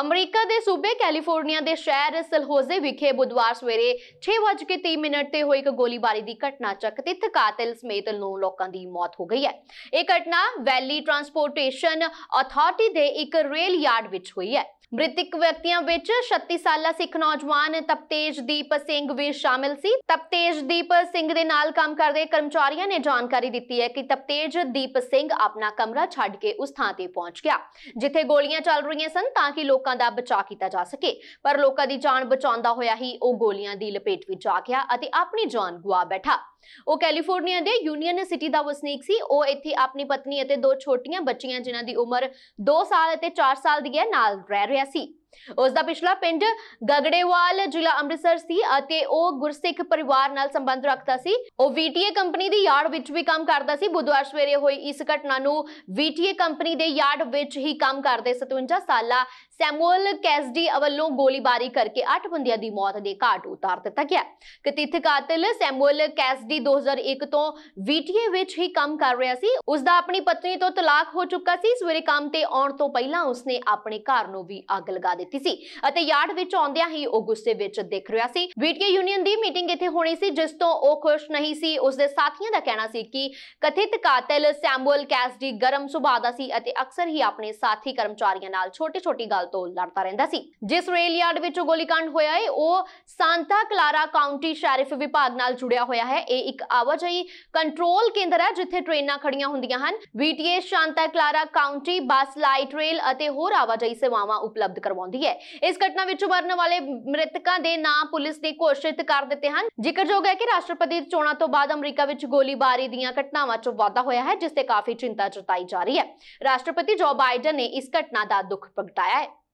America ਦੇ ਸੂਬੇ California ਦੇ ਸ਼ਹਿਰ ਸਲਹੋਜ਼ੇ ਵਿਖੇ ਬੁੱਧਵਾਰ ਸਵੇਰੇ 6:30 ਮਿੰਟ ਤੇ ਹੋਈ ਇੱਕ ਗੋਲੀਬਾਰੀ ਦੀ ਘਟਨਾ ਚੱਕ ਤਿੱਥ ਕਾਤਿਲ ਸਮੇਤ 9 ਲੋਕਾਂ ਦੀ ਮੌਤ ਹੋ ਗਈ ਹੈ ਇਹ ਘਟਨਾ ਵੈਲੀ ਟਰਾਂਸਪੋਰਟੇਸ਼ਨ ਅਥਾਰਟੀ ਦੇ ਇੱਕ ਰੇਲ ਯਾਰਡ ਵਿੱਚ ਹੋਈ ਹੈ ਮ੍ਰਿਤਕ ਵਿਅਕਤੀਆਂ ਵਿੱਚ 36 ਸਾਲਾ ਸਿੱਖ ਨੌਜਵਾਨ ਤਪਤੇਜਦੀਪ ਸਿੰਘ ਵੀ ਸ਼ਾਮਿਲ ਸੀ ਤਪਤੇਜਦੀਪ ਸਿੰਘ ਦੇ ਨਾਲ ਕੰਮ ਕਰਦੇ ਕਰਮਚਾਰੀਆਂ ਨੇ ਜਾਣਕਾਰੀ ਦਿੱਤੀ ਹੈ ਕਿ ਤਪਤੇਜਦੀਪ ਸਿੰਘ ਆਪਣਾ ਕਮਰਾ ਛੱਡ ਕੇ ਉਸ ਥਾਂ ਤੇ ਪਹੁੰਚ ਗਿਆ ਜਿੱਥੇ ਗੋਲੀਆਂ ਚੱਲ ਰਹੀਆਂ ਸਨ ਤਾਂ ਕਿ ਲੋਕ ਲੋਕਾਂ ਦਾ ਬਚਾਅ ਕੀਤਾ ਜਾ ਸਕੇ ਪਰ ਲੋਕਾਂ ਦੀ ਜਾਨ ਬਚਾਉਂਦਾ ਹੋਇਆ ਹੀ ਉਹ ਗੋਲੀਆਂ ਦੀ ਲਪੇਟ ਵਿੱਚ ਆ ਗਿਆ ਅਤੇ ਆਪਣੀ ਜਾਨ ਗੁਆ ਬੈਠਾ ਉਹ ਕੈਲੀਫੋਰਨੀਆ ਦੇ ਯੂਨੀਅਨ ਸਿਟੀ ਦਾ ਵਸਨੀਕ ਸੀ ਉਹ ਇੱਥੇ ਆਪਣੀ ਪਤਨੀ ਅਤੇ ਦੋ ਛੋਟੀਆਂ ਬੱਚੀਆਂ ਜਿਨ੍ਹਾਂ ਦੀ ਉਮਰ 2 ਸਾਲ ਅਤੇ 4 ਸਾਲ ਦੀ ਹੈ ਨਾਲ ਰਹਿ ਰਿਹਾ ਸੀ ਉਸ ਦਾ ਪਿਛਲਾ ਪਿੰਡ ਗਗੜੇਵਾਲ ਜ਼ਿਲ੍ਹਾ ਅੰਮ੍ਰਿਤਸਰ ਸੀ ਅਤੇ ਉਹ ਗੁਰਸਿੱਖ ਪਰਿਵਾਰ ਨਾਲ ਸੰਬੰਧ ਰੱਖਦਾ ਸੀ ਉਹ ਵੀਟੀਏ ਕੰਪਨੀ ਦੀ ਯਾਰਡ ਵਿੱਚ ਵੀ ਕੰਮ ਕਰਦਾ ਸੀ ਬੁੱਧਵਾਰ ਸਵੇਰੇ ਹੋਈ ਇਸ ਘਟਨਾ ਨੂੰ ਵੀਟੀਏ ਕੰਪਨੀ ਦੇ ਯਾਰਡ ਵਿੱਚ ਹੀ ਕੰਮ ਕਰਦੇ 57 ਸਾਲਾ ਸੈਮੂਅਲ ਕੈਸਡੀ ਵੱਲੋਂ ਗੋਲੀਬਾਰੀ ਕਰਕੇ 8 ਬੰਦਿਆਂ ਦੀ ਮੌਤ ਦੇ ਘਾਟ ਉਤਾਰ ਦਿੱਤਾ ਗਿਆ ਕਤਿਤ ਕਾਤਲ ਸੈਮੂਅਲ ਕੈਸਡੀ 2001 ਤੋਂ ਵੀਟੀਏ ਵਿੱਚ ਹੀ ਕੰਮ ਕਰ ਰਿਹਾ ਸੀ ਉਸ ਦਾ ਆਪਣੀ ਪਤਨੀ ਤੋਂ ਤਲਾਕ ਹੋ ਚੁੱਕਾ ਸੀ ਸਵੇਰੇ ਕੰਮ ਤੇ ਆਉਣ ਤੋਂ ਪਹਿਲਾਂ ਉਸਨੇ ਆਪਣੇ ਘਰ ਨੂੰ ਵੀ ਅੱਗ ਲਗਾ ਦਿੱਤੀ ਸੀ ਅਤੇ ਯਾਰਡ ਵਿੱਚ ਆਉਂਦਿਆਂ ਹੀ ਉਹ ਗੁੱਸੇ ਵਿੱਚ ਦਿਖ ਰਿਹਾ ਸੀ ਬੀਟੀਏ ਯੂਨੀਅਨ ਦੀ ਮੀਟਿੰਗ ਇੱਥੇ ਹੋਣੀ ਸੀ ਜਿਸ ਤੋਂ ਉਹ ਖੁਸ਼ ਨਹੀਂ ਸੀ ਉਸ ਦੇ ਸਾਥੀਆਂ ਦਾ ਕਹਿਣਾ ਸੀ ਕਿ ਕਥਿਤ ਕਾਤਲ ਸੈਮੂਅਲ ਕੈਸਡੀ ਗਰਮ ਸੁਭਾਅ ਦਾ ਸੀ ਅਤੇ ਅਕਸਰ ਹੀ ਆਪਣੇ ਸਾਥੀ ਕਰਮਚਾਰੀਆਂ ਨਾਲ ਛੋਟੀ-ਛੋਟੀ ਗੱਲ ਤੋਂ ਲੜਦਾ ਰਹਿੰਦਾ ਸੀ ਜਿਸ ਰੇਲ ਯਾਰਡ ਵਿੱਚ ਗੋਲੀकांड ਹੋਇਆ ਹੈ ਉਹ ਸਾਂਤਾ ਕਲਾਰਾ ਕਾਉਂਟੀ ਸ਼ੈਰਿਫ ਵਿਭਾਗ ਨਾਲ ਜੁੜਿਆ ਹੋਇਆ ਹੈ ਇਹ ਇੱਕ ਆਵਾਜਾਈ ਕੰਟਰੋਲ ਕੇਂਦਰ ਹੈ ਜਿੱਥੇ ਟ੍ਰੇਨਾਂ ਖੜੀਆਂ ਹੁੰਦੀਆਂ ਹਨ VTA Santa Clara County bus light rail ਅਤੇ ਹੋਰ ਆਵਾਜਾਈ ਸੇਵਾਵਾਂ ਉਪਲਬਧ ਕਰਵਾਉਂਦਾ ਆਉਂਦੀ ਹੈ ਇਸ ਘਟਨਾ ਵਿੱਚ ਮਰਨ ਵਾਲੇ ਮ੍ਰਿਤਕਾਂ ਦੇ ਨਾਮ ਪੁਲਿਸ ਨੇ ਘੋਸ਼ਿਤ ਕਰ ਦਿੱਤੇ ਹਨ ਜ਼ਿਕਰਯੋਗ ਹੈ ਕਿ ਰਾਸ਼ਟਰਪਤੀ ਚੋਣਾਂ ਤੋਂ ਬਾਅਦ ਅਮਰੀਕਾ ਵਿੱਚ ਗੋਲੀਬਾਰੀ ਦੀਆਂ ਘਟਨਾਵਾਂ 'ਚ ਵਾਧਾ ਹੋਇਆ ਹੈ ਜਿਸ ਤੇ ਕਾਫੀ ਚਿੰਤਾ ਜਤਾਈ ਜਾ ਰਹੀ ਹੈ ਰਾਸ਼ਟਰਪਤੀ ਜੋ ਬਾਈਡਨ ਨੇ ਇਸ ਘਟਨਾ ਦਾ ਦੁੱਖ ਪ੍ਰਗਟਾਇਆ ਹੈ